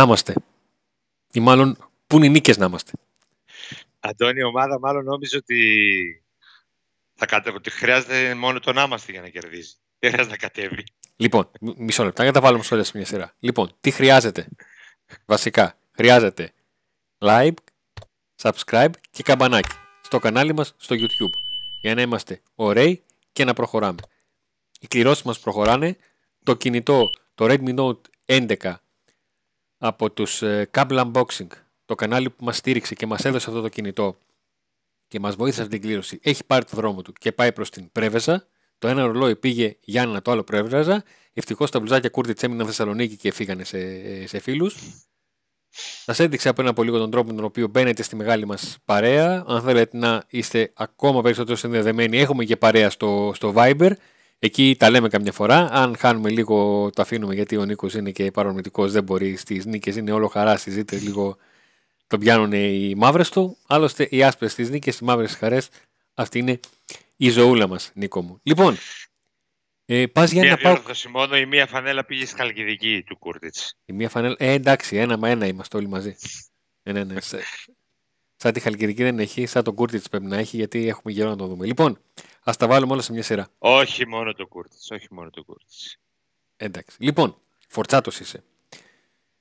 να είμαστε. Ή μάλλον, πού είναι οι νίκες να είμαστε. Αντώνη, η ομάδα μάλλον νόμιζε ότι, θα κατέβει. ότι χρειάζεται μόνο το να είμαστε για να κερδίζει. Δεν χρειάζεται να κατέβει. Λοιπόν, μισό λεπτό, για τα βάλουμε σε όλες μια σειρά. Λοιπόν, τι χρειάζεται. Βασικά, χρειάζεται like, subscribe και καμπανάκι στο κανάλι μας στο YouTube για να είμαστε ωραίοι και να προχωράμε. Οι κληρώσεις μας προχωράνε. Το κινητό, το Redmi Note 11 από τους ε, Cable Unboxing, το κανάλι που μας στήριξε και μας έδωσε αυτό το κινητό και μας βοήθησε αυτή την κλήρωση, έχει πάρει το δρόμο του και πάει προς την Πρέβεζα. Το ένα ρολόι πήγε Γιάννα, το άλλο Πρέβεζα. Ευτυχώς τα μπλουζάκια Κούρτιτ έμειναν Θεσσαλονίκη και φύγανε σε, σε φίλους. Σας έδειξα από ένα από λίγο τον τρόπο με τον οποίο μπαίνετε στη μεγάλη μας παρέα. Αν θέλετε να είστε ακόμα περισσότερο συνδεδεμένοι, έχουμε και παρέα στο, στο Viber. Εκεί τα λέμε καμιά φορά. Αν χάνουμε λίγο, το αφήνουμε γιατί ο Νίκος είναι και παρορμητικός, δεν μπορεί. Στις νίκες είναι όλο χαρά, Συζήτη λίγο το πιάνουν οι μαύρες του. Άλλωστε, οι άσπρες στις νίκες, οι μαύρες χαρές, αυτή είναι η ζωούλα μας, Νίκο μου. Λοιπόν, ε, πας για ένα πάω. Μόνο η μία φανέλα πήγε στη Χαλκιδική του Κούρτιτ. Η μία φανέλα. Ε, εντάξει, ένα με ένα είμαστε όλοι μαζί. Ε, ναι, ναι. ναι σαν τη Χαλκιδική δεν έχει, σαν τον Κούρτιτ πρέπει να έχει, γιατί έχουμε γερό να το δούμε. Λοιπόν, Ας τα βάλουμε όλα σε μια σειρά. Όχι μόνο το Κούρτιτ. Όχι μόνο το κουρτι. Εντάξει. Λοιπόν, φορτσάτος είσαι.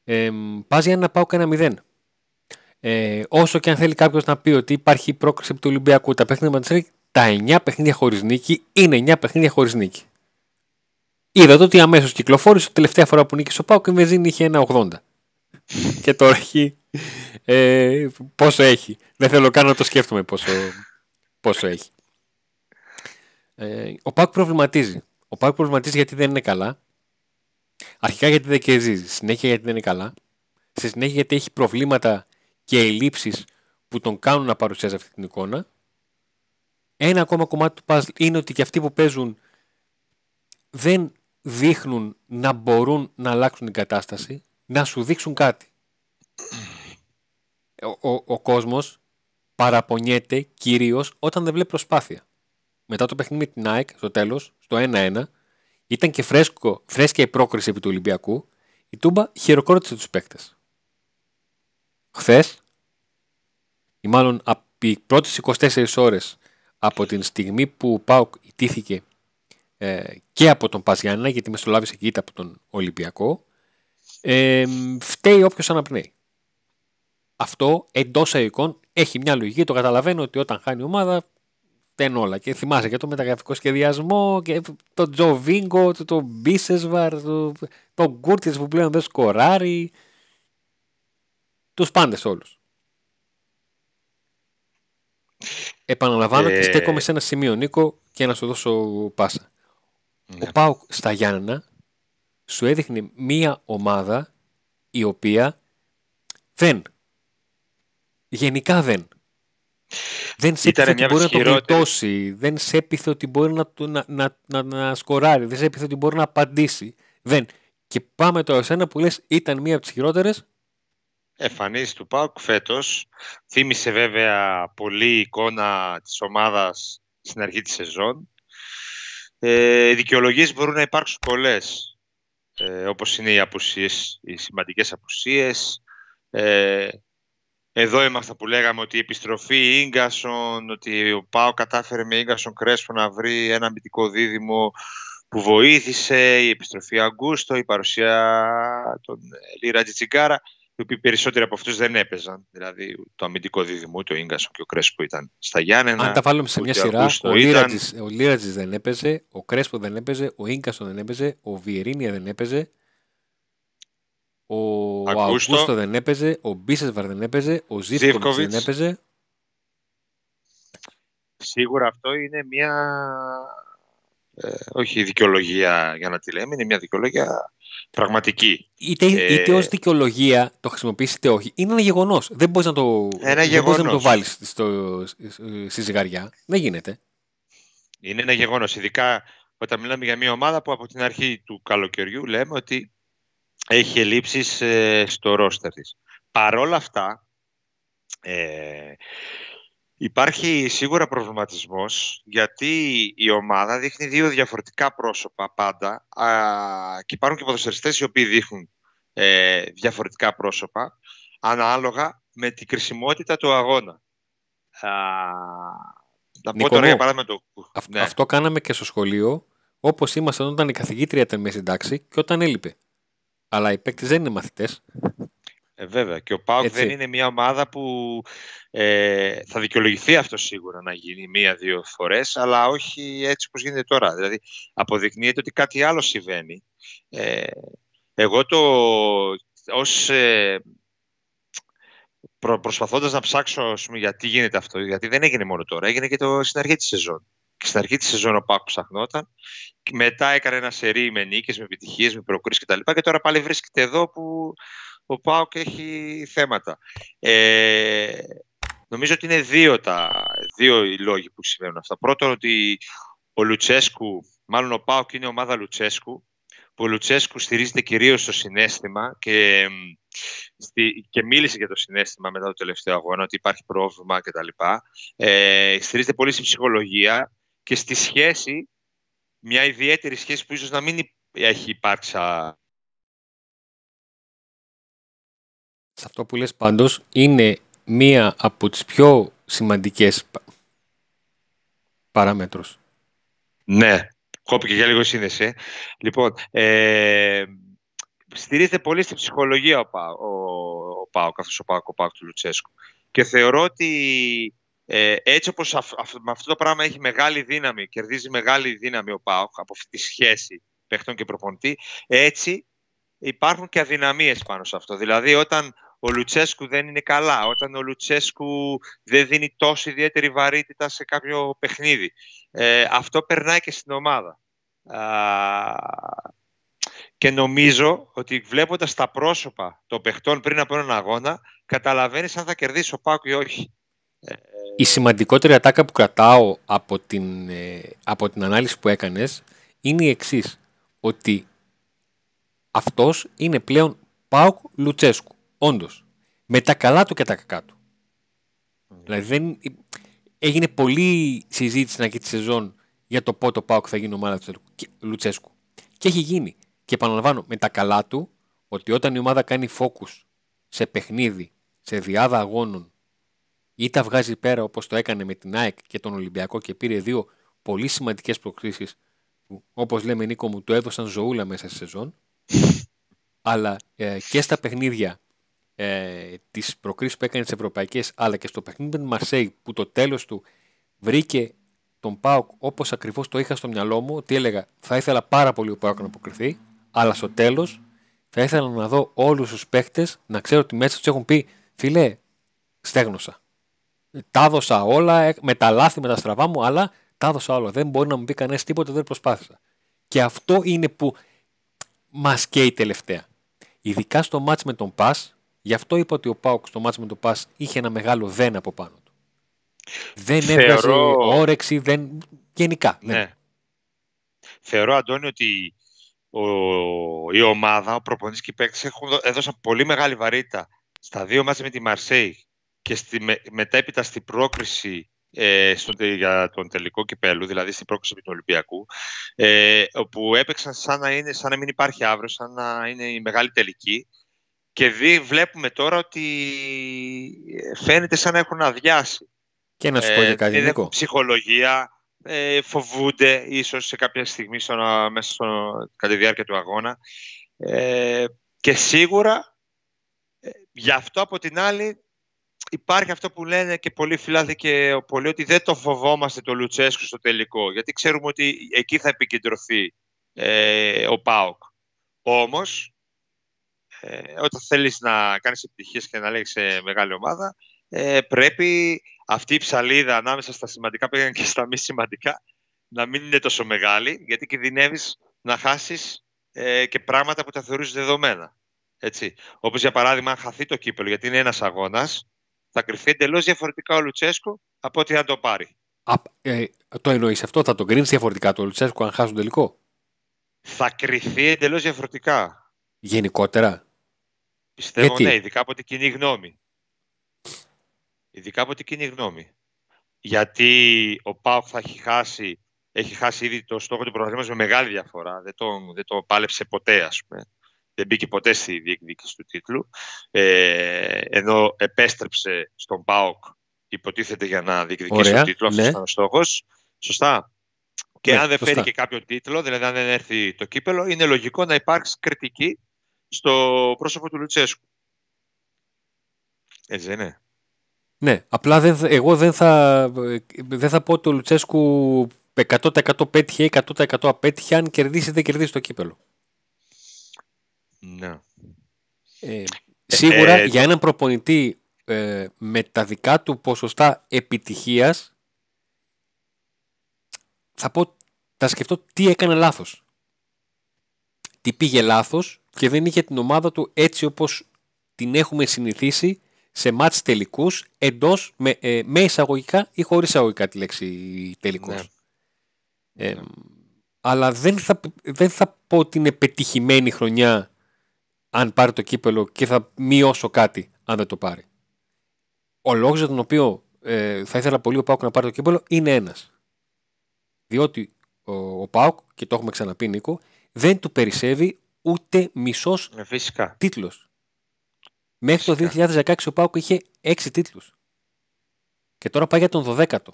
Ε, Πας για να πάω κανένα μηδέν. Ε, όσο και αν θέλει κάποιος να πει ότι υπάρχει πρόκληση του Ολυμπιακού, τα παιχνίδια τη τα 9 παιχνίδια χωρίς νίκη είναι 9 παιχνίδια χωρίς νίκη. το ότι αμέσως κυκλοφόρησε. Η τελευταία φορά που νίκησε ο και η μεζίνη είχε 80. και τώρα έχει. Ε, πόσο έχει. Δεν θέλω καν να το σκέφτομαι πόσο, πόσο έχει. Ε, ο Πάκ προβληματίζει. Ο Πάκ προβληματίζει γιατί δεν είναι καλά. Αρχικά γιατί δεν κερδίζει. Συνέχεια γιατί δεν είναι καλά. Στη συνέχεια γιατί έχει προβλήματα και ελλείψεις που τον κάνουν να παρουσιάζει αυτή την εικόνα. Ένα ακόμα κομμάτι του παζλ είναι ότι και αυτοί που παίζουν δεν δείχνουν να μπορούν να αλλάξουν την κατάσταση, να σου δείξουν κάτι. Ο, ο, ο κόσμος παραπονιέται κυρίως όταν δεν βλέπει προσπάθεια μετά το παιχνίδι με την ΑΕΚ στο τέλος, στο 1-1, ήταν και φρέσκο, φρέσκια η πρόκριση επί του Ολυμπιακού, η Τούμπα χειροκρότησε τους παίκτες. Χθες, ή μάλλον από τι πρώτε 24 ώρες από την στιγμή που ο Πάουκ ιτήθηκε ε, και από τον Παζιάννα, γιατί μεσολάβησε και ήταν από τον Ολυμπιακό, ε, φταίει όποιος αναπνέει. Αυτό εντός εικόν έχει μια λογική. Το καταλαβαίνω ότι όταν χάνει η ομάδα δεν Και θυμάσαι και το μεταγραφικό σχεδιασμό και το Τζοβίνγκο, το, το Μπίσεσβαρ, το, το που πλέον δεν σκοράρει. Τους πάντες όλους. Επαναλαμβάνω και ε, στέκομαι σε ένα σημείο, Νίκο, και να σου δώσω πάσα. Ναι. Ο Πάουκ στα Γιάννα σου έδειχνε μία ομάδα η οποία δεν. Γενικά δεν. Δεν έπιθε ότι μπορεί να το γλιτώσει. Δεν έπιθε ότι μπορεί να, να, να, να, να σκοράρει. Δεν έπιθε ότι μπορεί να απαντήσει. Δεν. Και πάμε τώρα σε ένα που λες ήταν μία από τις χειρότερες. Εφανίζει του ΠΑΟΚ φέτος. Θύμισε βέβαια πολύ εικόνα της ομάδας στην αρχή της σεζόν. Ε, δικαιολογίες μπορούν να υπάρξουν πολλές. Ε, όπως είναι οι, απουσίες, οι σημαντικές απουσίες, ε, εδώ είμαστε που λέγαμε ότι η επιστροφή Ίγκασον, ότι ο Πάο κατάφερε με Ίγκασον Κρέσπο να βρει ένα αμυντικό δίδυμο που βοήθησε, η επιστροφή Αγκούστο, η παρουσία των ε, Λίρα Τσιγκάρα, οι οποίοι περισσότεροι από αυτούς δεν έπαιζαν. Δηλαδή το αμυντικό δίδυμο, του Ίγκασον και ο Κρέσπο ήταν στα Γιάννενα. Αν τα βάλουμε σε μια σειρά, ο Λίρατζη ήταν... δεν έπαιζε, ο Κρέσπο δεν έπαιζε, ο Ίγκασον δεν έπαιζε, ο Βιερίνια δεν έπαιζε, ο Αγκούστο, δεν έπαιζε, ο Μπίσεσβαρ δεν έπαιζε, ο Ζήφκοβιτς δεν έπαιζε. Σίγουρα αυτό είναι μια... Ε, όχι δικαιολογία για να τη λέμε, είναι μια δικαιολογία πραγματική. Είτε, ε, είτε ως δικαιολογία το χρησιμοποιήσετε, είτε όχι. Είναι ένα γεγονός. Δεν μπορείς να το, ένα το βάλεις στο, στη ζυγαριά. Δεν γίνεται. Είναι ένα γεγονός. Ειδικά όταν μιλάμε για μια ομάδα που από την αρχή του καλοκαιριού λέμε ότι έχει ελλείψεις ε, στο ρόστερ της. Παρόλα αυτά, ε, υπάρχει σίγουρα προβληματισμός γιατί η ομάδα δείχνει δύο διαφορετικά πρόσωπα πάντα α, και υπάρχουν και ποδοσφαιριστές οι οποίοι δείχνουν ε, διαφορετικά πρόσωπα ανάλογα με την κρισιμότητα του αγώνα. Α, το... Ναι. Αυτό κάναμε και στο σχολείο όπως ήμασταν όταν η καθηγήτρια ήταν μέσα στην και όταν έλειπε αλλά οι παίκτες δεν είναι μαθητές. Ε, βέβαια. Και ο ΠΑΟΚ δεν είναι μια ομάδα που ε, θα δικαιολογηθεί αυτό σίγουρα να γίνει μία-δύο φορές, αλλά όχι έτσι όπως γίνεται τώρα. Δηλαδή, αποδεικνύεται ότι κάτι άλλο συμβαίνει. Ε, εγώ το. Ως, ε, προ, προσπαθώντας να ψάξω γιατί γίνεται αυτό, γιατί δεν έγινε μόνο τώρα, έγινε και το, στην αρχή της σεζόν και στην αρχή της σεζόν ο Πάκου ψαχνόταν. μετά έκανε ένα σερί με νίκες, με επιτυχίες, με προκρίσεις κτλ. Και, τώρα πάλι βρίσκεται εδώ που ο Πάοκ έχει θέματα. Ε, νομίζω ότι είναι δύο, τα, δύο οι λόγοι που συμβαίνουν αυτά. Πρώτον, ότι ο Λουτσέσκου, μάλλον ο Πάοκ είναι η ομάδα Λουτσέσκου, που ο Λουτσέσκου στηρίζεται κυρίως στο συνέστημα και, και μίλησε για το συνέστημα μετά το τελευταίο αγώνα, ότι υπάρχει πρόβλημα κτλ. Ε, στηρίζεται πολύ στην ψυχολογία και στη σχέση, μια ιδιαίτερη σχέση που ίσως να μην έχει υπάρξει σε αυτό που λες πάντως είναι μία από τις πιο σημαντικές παράμετρους. Ναι, κόπηκε για λίγο σύνδεση. Λοιπόν, ε, στηρίζεται πολύ στη ψυχολογία ο, Πα, ο, ο του Λουτσέσκου. Και θεωρώ ότι ε, έτσι όπως με αυτό το πράγμα έχει μεγάλη δύναμη, κερδίζει μεγάλη δύναμη ο ΠΑΟΚ από αυτή τη σχέση παίχτων και προπονητή, έτσι υπάρχουν και αδυναμίες πάνω σε αυτό. Δηλαδή όταν ο Λουτσέσκου δεν είναι καλά, όταν ο Λουτσέσκου δεν δίνει τόση ιδιαίτερη βαρύτητα σε κάποιο παιχνίδι. Ε, αυτό περνάει και στην ομάδα. Α, και νομίζω ότι βλέποντας τα πρόσωπα των παιχτών πριν από έναν αγώνα, καταλαβαίνεις αν θα κερδίσει ο Πάκου ή όχι. Ε, η σημαντικότερη ατάκα που κρατάω από την, ε, από την ανάλυση που έκανες είναι η εξής ότι αυτός είναι πλέον Πάουκ Λουτσέσκου, όντως, με τα καλά του και τα κακά του. Δηλαδή δεν, έγινε πολλή συζήτηση να της σεζόν για το πότε ο Πάουκ θα γίνει ομάδα του Λουτσέσκου. Και έχει γίνει. Και επαναλαμβάνω, με τα καλά του, ότι όταν η ομάδα κάνει focus σε παιχνίδι, σε διάδα αγώνων, ή τα βγάζει πέρα όπως το έκανε με την ΑΕΚ και τον Ολυμπιακό και πήρε δύο πολύ σημαντικές προκρίσεις που όπως λέμε Νίκο μου το έδωσαν ζωούλα μέσα στη σεζόν αλλά ε, και στα παιχνίδια ε, τις προκρίσεις που έκανε τις ευρωπαϊκές αλλά και στο παιχνίδι με Μαρσέη που το τέλος του βρήκε τον ΠΑΟΚ όπως ακριβώς το είχα στο μυαλό μου ότι έλεγα θα ήθελα πάρα πολύ ο ΠΑΟΚ να αποκριθεί αλλά στο τέλος θα ήθελα να δω όλους τους παίχτες να ξέρω ότι μέσα τους έχουν πει φίλε στέγνωσα τα έδωσα όλα, ε, με τα λάθη, με τα στραβά μου, αλλά τα έδωσα όλα. Δεν μπορεί να μου πει κανένας τίποτα, δεν προσπάθησα. Και αυτό είναι που μας καίει τελευταία. Ειδικά στο μάτς με τον Πας, γι' αυτό είπα ότι ο Πάουκ στο μάτς με τον Πας είχε ένα μεγάλο δεν από πάνω του. Δεν Θεωρώ... έβγαζε όρεξη, δεν... γενικά. Ναι. ναι. Θεωρώ, Αντώνη, ότι ο... η ομάδα, ο προπονητής και οι παίκτες έχουν... έδωσαν πολύ μεγάλη βαρύτητα στα δύο μάτς με τη Μαρσέη και στη, μετέπειτα στην πρόκριση ε, για τον τελικό κυπέλου, δηλαδή στην πρόκληση του Ολυμπιακού, ε, όπου έπαιξαν σαν να, είναι, σαν να μην υπάρχει αύριο, σαν να είναι η μεγάλη τελική. Και δι, βλέπουμε τώρα ότι ε, φαίνεται σαν να έχουν αδειάσει. Και να σου πω για ε, κάτι, ε, ψυχολογία, φοβούνται ίσως σε κάποια στιγμή μέσα στο, κατά τη διάρκεια του αγώνα. Ε, και σίγουρα, γι' αυτό από την άλλη υπάρχει αυτό που λένε και πολλοί φιλάδε και πολλοί ότι δεν το φοβόμαστε το Λουτσέσκου στο τελικό γιατί ξέρουμε ότι εκεί θα επικεντρωθεί ε, ο ΠΑΟΚ. Όμως, ε, όταν θέλεις να κάνεις επιτυχίες και να λέγεις μεγάλη ομάδα ε, πρέπει αυτή η ψαλίδα ανάμεσα στα σημαντικά πήγαν και στα μη σημαντικά να μην είναι τόσο μεγάλη γιατί κινδυνεύεις να χάσεις ε, και πράγματα που τα θεωρείς δεδομένα. Όπως, για παράδειγμα αν χαθεί το κύπελο γιατί είναι ένας αγώνας, θα κρυφτεί εντελώς διαφορετικά ο Λουτσέσκο από ότι αν το πάρει. Α, ε, το εννοείς αυτό, θα τον κρίνεις διαφορετικά το Λουτσέσκο αν χάσουν τελικό. Θα κρυφτεί εντελώς διαφορετικά. Γενικότερα. Πιστεύω Γιατί? ναι, ειδικά από την κοινή γνώμη. Ειδικά από την κοινή γνώμη. Γιατί ο Πάουκ θα έχει χάσει, έχει χάσει ήδη το στόχο του προγραμματισμού με μεγάλη διαφορά. Δεν το, δεν το πάλεψε ποτέ, ας πούμε δεν μπήκε ποτέ στη διεκδίκηση του τίτλου, ε, ενώ επέστρεψε στον ΠΑΟΚ υποτίθεται για να διεκδικήσει τον τίτλο, αυτός ναι. ήταν ο στόχος. Σωστά. Και ναι, αν δεν φέρει και κάποιο τίτλο, δηλαδή αν δεν έρθει το κύπελο, είναι λογικό να υπάρξει κριτική στο πρόσωπο του Λουτσέσκου. Έτσι δεν είναι. Ναι, απλά δεν, εγώ δεν θα, δεν θα πω ότι ο Λουτσέσκου 100% πέτυχε ή 100% απέτυχε αν κερδίσει ή δεν κερδίσει το κύπελο. Ναι. Ε, ε, σίγουρα ε, για έναν προπονητή με τα δικά του ποσοστά επιτυχίας θα πω, θα σκεφτώ τι έκανε λάθος. Τι πήγε λάθος και δεν είχε την ομάδα του έτσι όπως την έχουμε συνηθίσει σε μάτς τελικούς εντός, με, ε, με εισαγωγικά ή χωρίς εισαγωγικά τη λέξη τελικός. Ναι. Ναι. Αλλά δεν θα, δεν θα πω την επιτυχημένη χρονιά αν πάρει το κύπελο και θα μειώσω κάτι αν δεν το πάρει. Ο λόγος για τον οποίο ε, θα ήθελα πολύ ο Πάουκ να πάρει το κύπελο είναι ένας. Διότι ο, ο Πάουκ, και το έχουμε ξαναπεί Νίκο, δεν του περισσεύει ούτε μισός ε, τίτλος. Μέχρι το 2016 ο Πάουκ είχε 6 τίτλους. Και τώρα πάει για τον 12ο.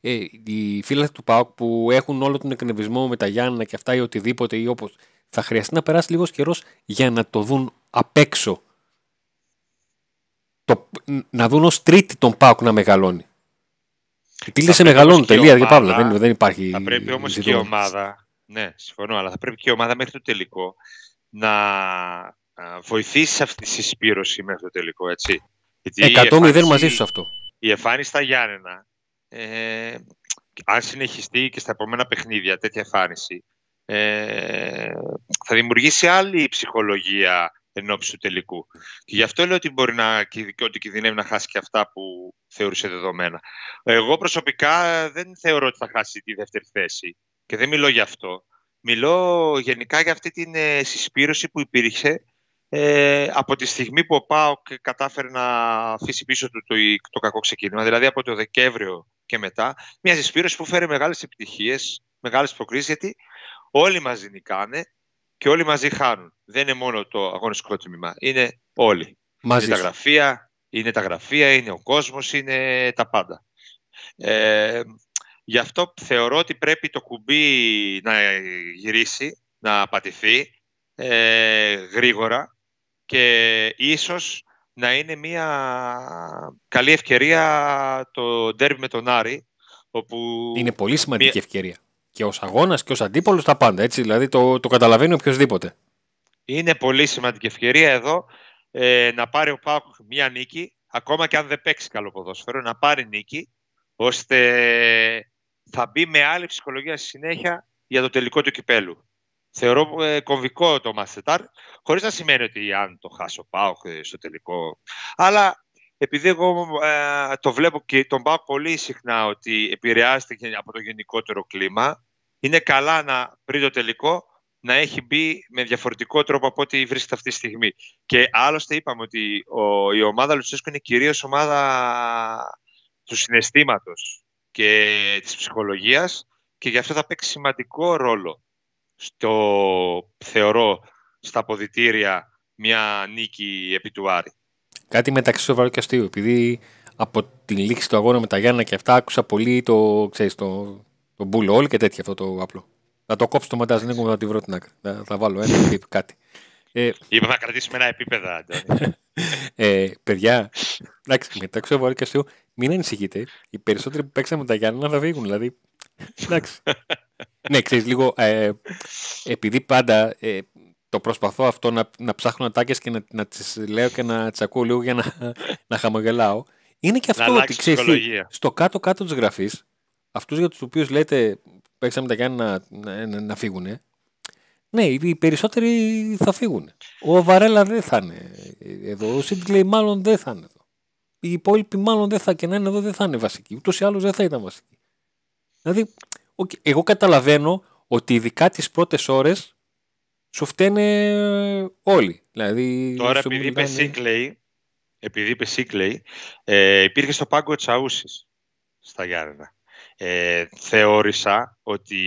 Ε, οι φίλοι του ΠΑΟΚ που έχουν όλο τον εκνευρισμό με τα Γιάννα και αυτά ή οτιδήποτε ή όπως θα χρειαστεί να περάσει λίγος καιρός για να το δουν απ' έξω. Το, να δουν ως τρίτη τον ΠΑΟΚ να μεγαλώνει. τι σε μεγαλώνουν τελεία για Παύλα. Δεν, δεν υπάρχει. Θα πρέπει όμως και η ομάδα. Ναι, συμφωνώ, αλλά θα πρέπει και η ομάδα μέχρι το τελικό να βοηθήσει αυτή τη συσπήρωση μέχρι το τελικό. Έτσι. μαζί σου αυτό. Η εμφάνιση στα Γιάννενα ε, αν συνεχιστεί και στα επόμενα παιχνίδια τέτοια εμφάνιση, ε, θα δημιουργήσει άλλη ψυχολογία εν του τελικού. Και γι' αυτό λέω ότι μπορεί να ότι κινδυνεύει να χάσει και αυτά που θεωρούσε δεδομένα. Εγώ προσωπικά δεν θεωρώ ότι θα χάσει τη δεύτερη θέση και δεν μιλώ γι' αυτό. Μιλώ γενικά για αυτή την ε, συσπήρωση που υπήρχε ε, από τη στιγμή που ο ΠΑΟΚ κατάφερε να αφήσει πίσω του το, κακό ξεκίνημα, δηλαδή από το Δεκέμβριο και μετά, μια συσπήρωση που φέρει μεγάλες επιτυχίες, μεγάλες προκρίσεις, γιατί όλοι μαζί νικάνε και όλοι μαζί χάνουν. Δεν είναι μόνο το αγωνιστικό τμήμα, είναι όλοι. Μαζί είναι τα γραφεία, είναι τα γραφεία, είναι ο κόσμος, είναι τα πάντα. Ε, γι' αυτό θεωρώ ότι πρέπει το κουμπί να γυρίσει, να πατηθεί ε, γρήγορα και ίσως να είναι μια καλή ευκαιρία το ντέρμπι με τον Άρη. Όπου... Είναι πολύ σημαντική ευκαιρία. Και ως αγώνας και ως αντίπολος τα πάντα. Έτσι, δηλαδή το, το καταλαβαίνει οποιοδήποτε. Είναι πολύ σημαντική ευκαιρία εδώ ε, να πάρει ο Πάουκ μια νίκη, ακόμα και αν δεν παίξει καλό ποδόσφαιρο, να πάρει νίκη, ώστε θα μπει με άλλη ψυχολογία στη συνέχεια για το τελικό του κυπέλου θεωρώ ε, κομβικό το Μασετάρ, χωρίς να σημαίνει ότι αν το χάσω πάω ε, στο τελικό. Αλλά επειδή εγώ ε, το βλέπω και τον πάω πολύ συχνά ότι επηρεάζεται από το γενικότερο κλίμα, είναι καλά να πριν το τελικό να έχει μπει με διαφορετικό τρόπο από ό,τι βρίσκεται αυτή τη στιγμή. Και άλλωστε είπαμε ότι η ομάδα Λουτσέσκου είναι κυρίως ομάδα του συναισθήματος και της ψυχολογίας και γι' αυτό θα παίξει σημαντικό ρόλο στο, θεωρώ, στα ποδητήρια μια νίκη επί του Άρη. Κάτι μεταξύ σοβαρό και αστείο επειδή από την λήξη του αγώνα με τα Γιάννα και αυτά άκουσα πολύ το, ξέρεις, το, το bull και τέτοιο αυτό το απλό. Θα το κόψω το μαντάζ, δεν τη βρω την άκρη. Θα, βάλω ένα τύπ, κάτι. Ε, Είπαμε να κρατήσουμε ένα επίπεδα. ε, παιδιά, εντάξει, μεταξύ σοβαρό και αστείο μην ανησυχείτε. Οι περισσότεροι που παίξαμε τα Γιάννα θα φύγουν. Δηλαδή, Εντάξει. ναι, ξέρεις λίγο. Ε, επειδή πάντα ε, το προσπαθώ αυτό να, να ψάχνω ατάκες και να, να τις λέω και να τις ακούω λίγο για να, να χαμογελάω. Είναι και αυτό ότι ξέρεις. Στο κάτω-κάτω της γραφής, αυτούς για τους οποίους λέτε παίξαμε τα Γιάννη να, να, να φύγουν. Ναι, οι περισσότεροι θα φύγουν. Ο Βαρέλα δεν θα είναι εδώ. Ο Σίτλει μάλλον δεν θα είναι εδώ. Οι υπόλοιποι μάλλον δεν θα και να είναι εδώ δεν θα είναι βασικοί. Ούτως ή άλλως δεν θα ήταν βασικοί. Δηλαδή, okay, εγώ καταλαβαίνω ότι ειδικά τις πρώτες ώρες σου φταίνε όλοι. Δηλαδή, Τώρα, επειδή είπε Σίκλεϊ επειδή είπε Σίκλεϊ ε, υπήρχε στο πάγκο Τσαούση στα Γιάννενα. Ε, θεώρησα ότι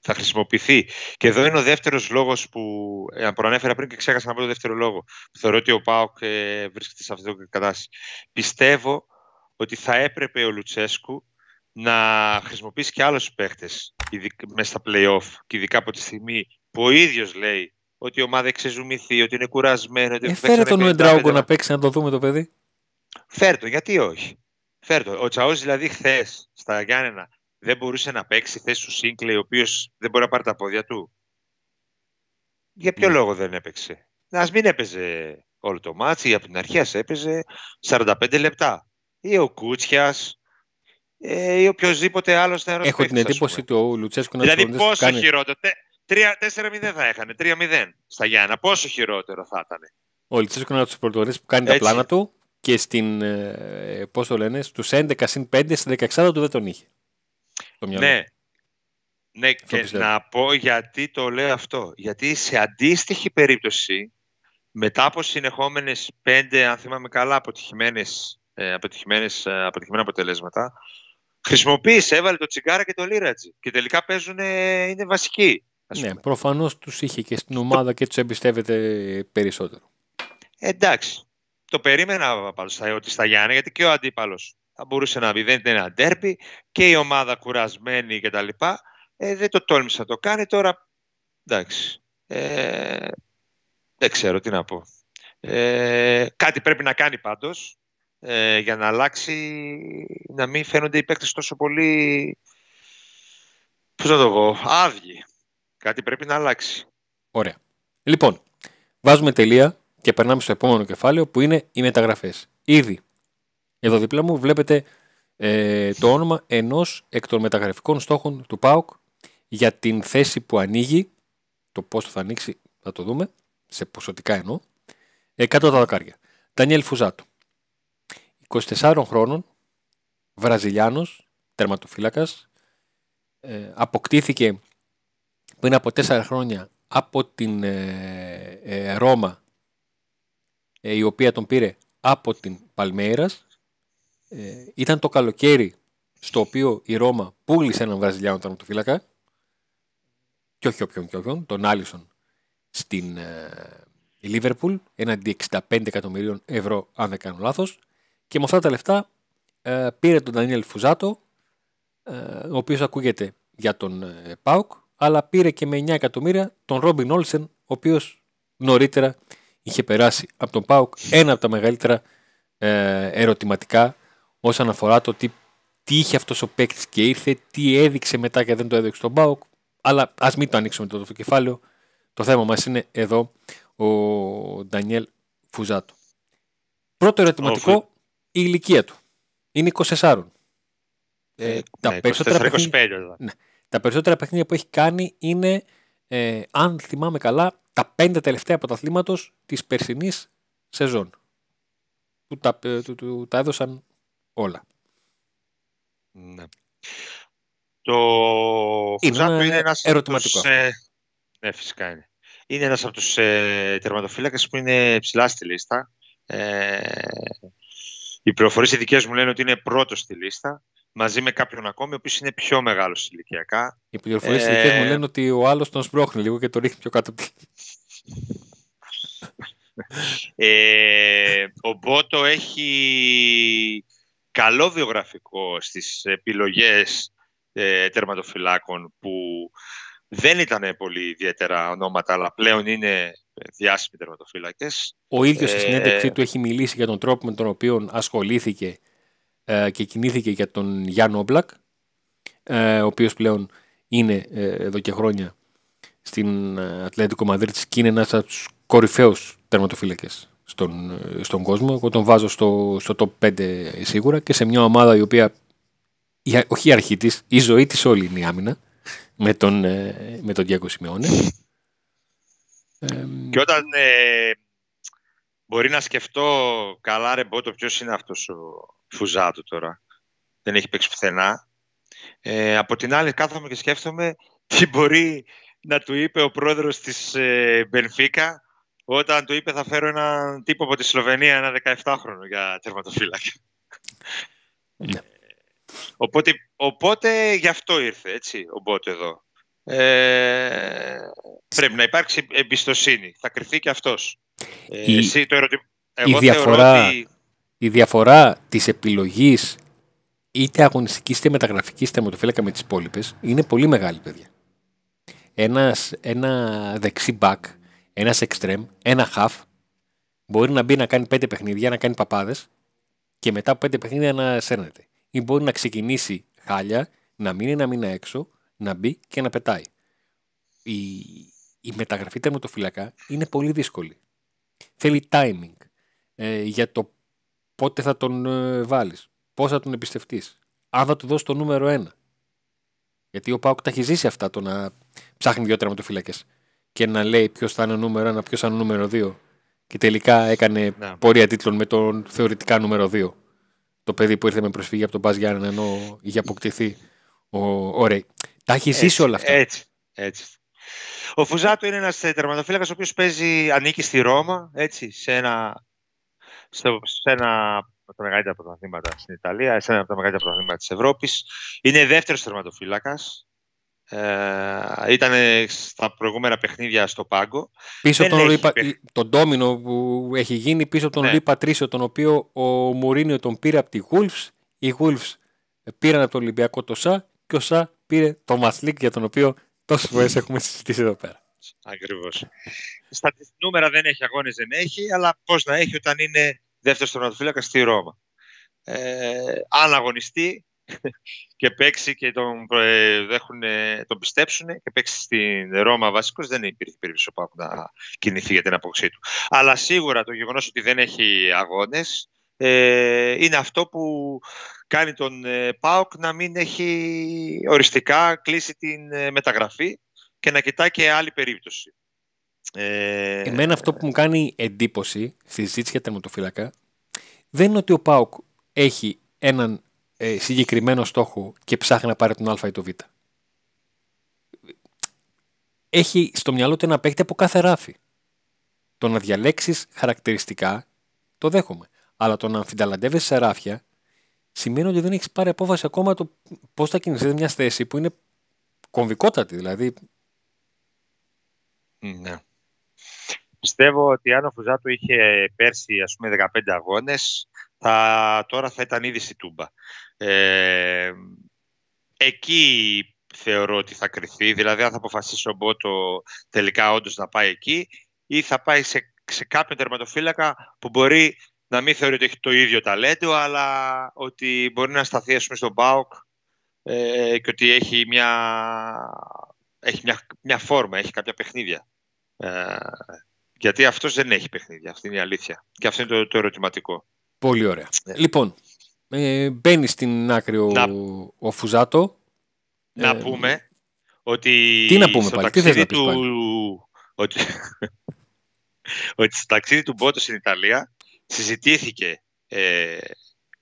θα χρησιμοποιηθεί. Και εδώ είναι ο δεύτερος λόγος που ε, προανέφερα πριν και ξέχασα να πω το δεύτερο λόγο. Θεωρώ ότι ο Πάοκ ε, βρίσκεται σε αυτή την κατάσταση. Πιστεύω ότι θα έπρεπε ο Λουτσέσκου να χρησιμοποιήσει και άλλους παίχτες μέσα στα play-off και ειδικά από τη στιγμή που ο ίδιος λέει ότι η ομάδα ξεζουμηθεί, ότι είναι κουρασμένο. Ότι ε, φέρε τον Νουεντράουγκο να παίξει να το δούμε το παιδί. Φέρ το, γιατί όχι. Φέρε Ο Τσαό δηλαδή χθες στα Γιάννενα δεν μπορούσε να παίξει θέση του Σίνκλε, ο οποίος δεν μπορεί να πάρει τα πόδια του. Για ποιο ναι. λόγο δεν έπαιξε. Ας μην έπαιζε όλο το μάτσι, από την αρχή έπαιζε 45 λεπτά. Ή ο Κούτσιας, ε, ή οποιοδήποτε άλλο νεαρό. Έχω την εντύπωση ο λουτσεσκο να Δηλαδή, πόσο κάνει... χειρότερο. 4-0 θα έχανε. 3-0 στα Γιάννα. Πόσο χειρότερο θα ήταν. Ο Λουτσέσκο είναι από τους πρωτοβουλίες που κάνει Έτσι. τα πλάνα του και στην. Ε, Πώς το λένε, στους 11 συν 5 στην 16 του δεν τον είχε. Το ναι. Ναι, αυτό και πιστεύω. να πω γιατί το λέω αυτό. Γιατί σε αντίστοιχη περίπτωση, μετά από συνεχόμενες πέντε, αν θυμάμαι καλά, αποτυχημένες ε, αποτυχημένα αποτελέσματα, Χρησιμοποίησε, έβαλε το τσιγκάρα και το λίρατζι. Και τελικά παίζουν, είναι βασικοί. Ναι, προφανώς τους είχε και στην ομάδα και τους εμπιστεύεται περισσότερο. Εντάξει. Το περίμενα πάνω ότι στα Γιάννη, γιατί και ο αντίπαλος θα μπορούσε να μπει. Δεν ένα και η ομάδα κουρασμένη κτλ. Ε, δεν το τόλμησε να το κάνει. Τώρα εντάξει. Ε, δεν ξέρω τι να πω. Ε, κάτι πρέπει να κάνει πάντως ε, για να αλλάξει, να μην φαίνονται οι παίκτες τόσο πολύ, πώς να το πω, άδειοι. Κάτι πρέπει να αλλάξει. Ωραία. Λοιπόν, βάζουμε τελεία και περνάμε στο επόμενο κεφάλαιο που είναι οι μεταγραφές. Ήδη, εδώ δίπλα μου βλέπετε ε, το όνομα ενός εκ των μεταγραφικών στόχων του ΠΑΟΚ για την θέση που ανοίγει, το πώς θα ανοίξει θα το δούμε, σε ποσοτικά εννοώ, ε, κάτω τα δοκάρια. Ντανιέλ Φουζάτου 24 χρόνων, Βραζιλιάνος, τερματοφύλακας, ε, αποκτήθηκε πριν από 4 χρόνια από την ε, ε, Ρώμα, ε, η οποία τον πήρε από την Ε, Ήταν το καλοκαίρι στο οποίο η Ρώμα πούλησε έναν Βραζιλιάνο τερματοφύλακα, και όχι όποιον και όποιον, τον Άλισον, στην Λίβερπουλ, έναντι 65 εκατομμυρίων ευρώ, αν δεν κάνω λάθος, και με αυτά τα λεφτά ε, πήρε τον Ντανιέλ Φουζάτο, ε, ο οποίος ακούγεται για τον ε, ΠΑΟΚ, αλλά πήρε και με 9 εκατομμύρια τον Ρόμπιν Όλσεν, ο οποίος νωρίτερα είχε περάσει από τον ΠΑΟΚ ένα από τα μεγαλύτερα ε, ερωτηματικά όσον αφορά το τι, τι είχε αυτός ο παίκτης και ήρθε, τι έδειξε μετά και δεν το έδειξε τον ΠΑΟΚ, αλλά ας μην το ανοίξουμε το, το κεφάλαιο, το θέμα μας είναι εδώ ο Ντανιέλ Φουζάτο. Πρώτο ερωτηματικό η ηλικία του. Είναι 24. Ε, ε, τα, ναι, περισσότερα δηλαδή. ναι. τα περισσότερα παιχνίδια που έχει κάνει είναι, ε, αν θυμάμαι καλά, τα πέντε τελευταία πρωταθλήματος της περσινής σεζόν. Που τα, του, τα έδωσαν όλα. Ναι. Το είναι, Φουζάκο είναι ένας ερωτηματικό. ναι, φυσικά είναι. Είναι ένας από τους ε, που είναι ψηλά στη λίστα. Ε, οι πληροφορίες οι μου λένε ότι είναι πρώτος στη λίστα, μαζί με κάποιον ακόμη, ο οποίος είναι πιο μεγάλος ηλικιακά. Οι πληροφορίες ε... μου λένε ότι ο άλλος τον σπρώχνει λίγο και τον ρίχνει πιο κάτω. ε, ο Μπότο έχει καλό βιογραφικό στις επιλογές ε, τερματοφυλάκων που δεν ήταν πολύ ιδιαίτερα ονόματα, αλλά πλέον είναι διάσημοι τερματοφύλακες. Ο ίδιος στη ε, συνέντευξή ε, του έχει μιλήσει για τον τρόπο με τον οποίο ασχολήθηκε ε, και κινήθηκε για τον Γιάννο Όμπλακ, ο οποίος πλέον είναι εδώ και χρόνια στην Ατλαντικό Μαδρίτη, και είναι ένας από τους κορυφαίους τερματοφύλακες στον, στον κόσμο. Εγώ τον βάζω στο, στο top 5 σίγουρα και σε μια ομάδα η οποία, η, όχι η αρχή της, η ζωή της όλη είναι η άμυνα με τον, με τον και όταν ε, μπορεί να σκεφτώ καλά ρε Μπότο ποιος είναι αυτός ο Φουζάτο τώρα. Δεν έχει παίξει πουθενά. Ε, από την άλλη κάθομαι και σκέφτομαι τι μπορεί να του είπε ο πρόεδρος της ε, Μπενφίκα όταν του είπε θα φέρω έναν τύπο από τη Σλοβενία, ένα 17χρονο για τερματοφύλακα. Ναι. Ε, οπότε, οπότε γι' αυτό ήρθε έτσι, ο Μπότο εδώ ε, πρέπει να υπάρξει εμπιστοσύνη. Θα κρυφθεί και αυτός. Ε, η, εσύ το ερωτή... η, διαφορά, ότι... η διαφορά της επιλογής είτε αγωνιστικής είτε μεταγραφικής με τις υπόλοιπες είναι πολύ μεγάλη, παιδιά. Ένας, ένα δεξί back, ένας extreme, ένα half μπορεί να μπει να κάνει πέντε παιχνίδια, να κάνει παπάδες και μετά από πέντε παιχνίδια να σέρνεται. Ή μπορεί να ξεκινήσει χάλια, να μείνει ένα μήνα έξω να μπει και να πετάει. Η, η μεταγραφή τερματοφυλακά είναι πολύ δύσκολη. Θέλει timing ε, για το πότε θα τον ε, βάλεις, πώς θα τον εμπιστευτείς, αν θα του δώσεις το νούμερο ένα. Γιατί ο Πάουκ τα έχει ζήσει αυτά το να ψάχνει δυο τερματοφύλακες και να λέει ποιος θα είναι ο νούμερο ένα, ποιος θα είναι ο νούμερο δύο. Και τελικά έκανε ναι. πορεία τίτλων με τον θεωρητικά νούμερο 2. Το παιδί που ήρθε με προσφυγή από τον Μπα Γιάννη ενώ είχε αποκτηθεί ο, ο τα έχει ζήσει όλα αυτά. Έτσι, Ο Φουζάτο είναι ένας ε, τερματοφύλακας ο οποίος παίζει, ανήκει στη Ρώμα, έτσι, σε ένα, σε ένα από τα μεγαλύτερα πρωταθλήματα στην Ιταλία, σε ένα από τα μεγαλύτερα πρωταθλήματα της Ευρώπης. Είναι δεύτερος τερματοφύλακας. Ε, ήταν στα προηγούμενα παιχνίδια στο Πάγκο. Πίσω από τον, Λίπα... τον ντόμινο που έχει γίνει πίσω από τον ναι. Λί Πατρίσιο, τον οποίο ο Μουρίνιο τον πήρε από τη γούλφ. Οι Γούλφ πήραν από τον Ολυμπιακό το και ο Σα πήρε το Μασλίκ για τον οποίο τόσες φορές έχουμε συζητήσει εδώ πέρα. Ακριβώς. Στα νούμερα δεν έχει, αγώνες δεν έχει, αλλά πώς να έχει όταν είναι δεύτερος τροματοφύλακα στη Ρώμα. Ε, αν αγωνιστεί και παίξει και τον, ε, δέχουν, τον πιστέψουν και παίξει στην Ρώμα βασικός, δεν υπήρχε περίπτωση να κινηθεί για την απόψη του. Αλλά σίγουρα το γεγονός ότι δεν έχει αγώνες ε, είναι αυτό που κάνει τον ε, ΠΑΟΚ να μην έχει οριστικά κλείσει την ε, μεταγραφή και να κοιτάει και άλλη περίπτωση. Ε, Εμένα αυτό που μου κάνει εντύπωση στη ζήτηση για τερματοφύλακα δεν είναι ότι ο ΠΑΟΚ έχει έναν ε, συγκεκριμένο στόχο και ψάχνει να πάρει τον Α ή τον Β. Έχει στο μυαλό του ένα παίκτη από κάθε ράφι. Το να διαλέξεις χαρακτηριστικά το δέχομαι. Αλλά το να αμφιταλαντεύεσαι σε ράφια σημαίνει ότι δεν έχεις πάρει απόφαση ακόμα το πώς θα κινηθείς μια θέση που είναι κομβικότατη. Δηλαδή. Ναι. Πιστεύω ότι αν ο Φουζάτο είχε πέρσι ας πούμε 15 αγώνες, θα, τώρα θα ήταν ήδη στη Τούμπα. Ε, εκεί θεωρώ ότι θα κρυθεί, δηλαδή αν θα αποφασίσει ο Μπότο τελικά όντως να πάει εκεί ή θα πάει σε, σε κάποιον τερματοφύλακα που μπορεί να μην θεωρεί ότι έχει το ίδιο ταλέντο, αλλά ότι μπορεί να σταθεί ας πούμε, στον ΠΑΟΚ ε, και ότι έχει μια, έχει μια, μια φόρμα, έχει κάποια παιχνίδια. Ε, γιατί αυτός δεν έχει παιχνίδια, αυτή είναι η αλήθεια. Και αυτό είναι το, ερωτηματικό. Πολύ ωραία. Ε. Λοιπόν, ε, μπαίνει στην άκρη ο, να... Φουζάτο. Να ε, πούμε ότι... Τι να πούμε πάλι, τι Ότι... ότι στο ταξίδι του Μπότο στην Ιταλία συζητήθηκε ε,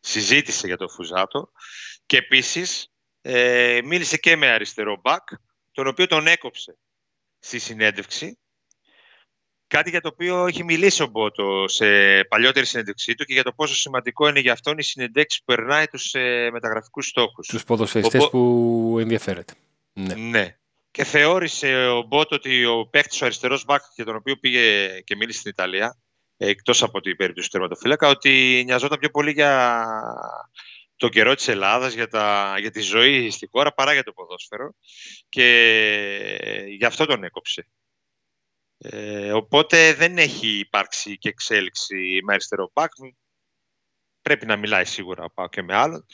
συζήτησε για τον Φουζάτο και επίσης ε, μίλησε και με αριστερό μπακ, τον οποίο τον έκοψε στη συνέντευξη. Κάτι για το οποίο έχει μιλήσει ο Μπότο σε παλιότερη συνέντευξή του και για το πόσο σημαντικό είναι για αυτόν η συνέντευξη που περνάει τους ε, μεταγραφικούς στόχους. Τους ποδοσφαιριστές που ενδιαφέρεται. Ναι. ναι. Και θεώρησε ο Μπότο ότι ο παίκτης ο αριστερός μπακ για τον οποίο πήγε και μίλησε στην Ιταλία ε, εκτός από την περίπτωση του τερματοφύλακα, ότι νοιαζόταν πιο πολύ για τον καιρό της Ελλάδας, για, τα, για τη ζωή στην χώρα, παρά για το ποδόσφαιρο. Και γι' αυτό τον έκοψε. Ε, οπότε δεν έχει υπάρξει και εξέλιξη με αριστερό μπακ. Πρέπει να μιλάει σίγουρα πάω και με άλλον.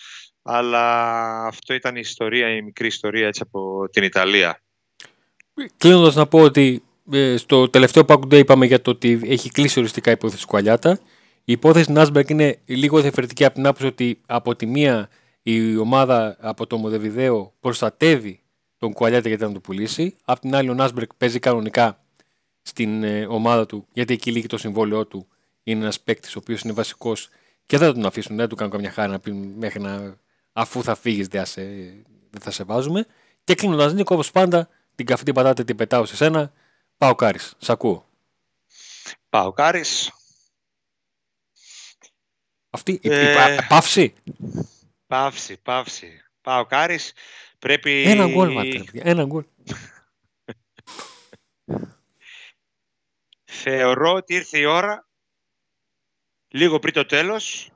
Αλλά αυτό ήταν η ιστορία, η μικρή ιστορία έτσι από την Ιταλία. Κλείνοντας να πω ότι ε, στο τελευταίο Pack Day είπαμε για το ότι έχει κλείσει οριστικά η υπόθεση Κουαλιάτα. Η υπόθεση Νάσμπερκ είναι λίγο διαφορετική από την άποψη ότι από τη μία η ομάδα από το Μοδεβιδέο προστατεύει τον Κουαλιάτα γιατί να του πουλήσει. Απ' την άλλη, ο Νάσμπερκ παίζει κανονικά στην ε, ομάδα του γιατί εκεί λύγει το συμβόλαιό του. Είναι ένας παίκτης ο οποίος είναι βασικός και δεν θα τον αφήσουν, δεν του κάνουν καμιά χάρη να πει μέχρι να. Αφού θα φύγεις, ε, δεν θα σε βάζουμε. Και κλείνοντας, Νίκο, όπως πάντα, την καυτή πατάτε την πετάω σε σένα. Πάω Κάρις, σ' ακούω. Πάω Κάρις. Αυτή ε, παύση. Παύση, παύση. Πάω Κάρις. Πρέπει... Ένα γκολ, μάτε, ένα γκολ. Θεωρώ ότι ήρθε η ώρα, λίγο πριν το τέλος,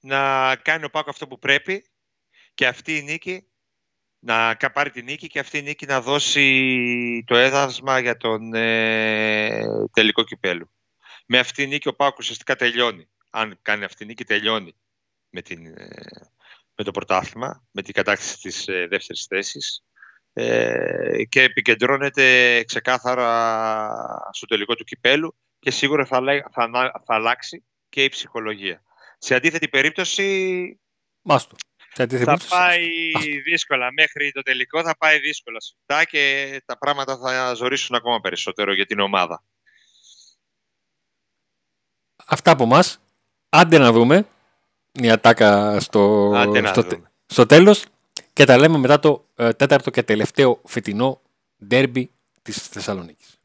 να κάνει ο αυτό που πρέπει και αυτή η νίκη να πάρει την νίκη και αυτή η νίκη να δώσει το έδασμα για τον ε, τελικό κυπέλου. Με αυτή η νίκη ο Πάκος ουσιαστικά τελειώνει. Αν κάνει αυτή η νίκη τελειώνει με, ε, το πρωτάθλημα, με την κατάκτηση της ε, δεύτερης θέσης ε, και επικεντρώνεται ξεκάθαρα στο τελικό του κυπέλου και σίγουρα θα, θα, θα αλλάξει και η ψυχολογία. Σε αντίθετη περίπτωση Μάστο θα πάει δύσκολα. Μέχρι το τελικό θα πάει δύσκολα. σωστά και τα πράγματα θα ζορίσουν ακόμα περισσότερο για την ομάδα. Αυτά από μας Άντε να δούμε. Μια τάκα στο, στο, στο τέλος. Και τα λέμε μετά το ε, τέταρτο και τελευταίο φετινό ντέρμπι της Θεσσαλονίκης.